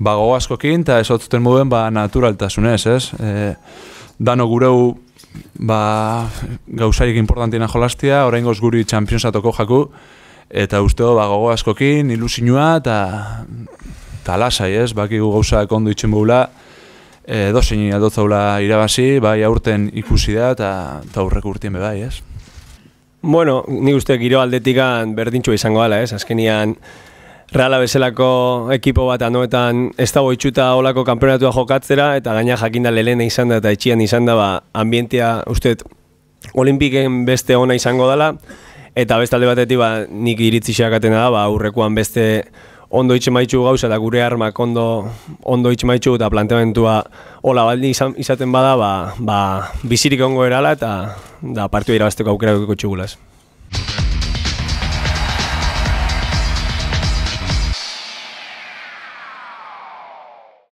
ba, askokin, eta ez otzuten moduen ba, naturaltasunez, ez? E, dano gureu ba, gauzaik importantina jolastia, orain goz guri txampionzatoko jaku, eta usteo ba, gogo askokin, ilusinua, eta lasai, ez? Baki gu gauza kondu itxen bugula, e, dozein adotzaula irabazi, bai aurten ikusi da, eta aurrek urtien bebai, ez? Bueno, ni uste giro aldetikan berdintxua izango ala, ez? Azkenian, reala bezalako ekipo bat anoetan ez dago itxuta olako kampeonatua jokatzera eta gaina jakinda lehena izan da eta etxian izan da ba, ambientia usteet olimpiken beste ona izango dela eta beste alde batetik ba, nik iritzi xakatena da ba, aurrekoan beste ondo itxe maitxu gauza eta gure armak ondo, ondo itxe maitxu eta planteamentua hola baldi izaten bada ba, ba, bizirik ongo erala eta da, partua irabazteko aukera dukeko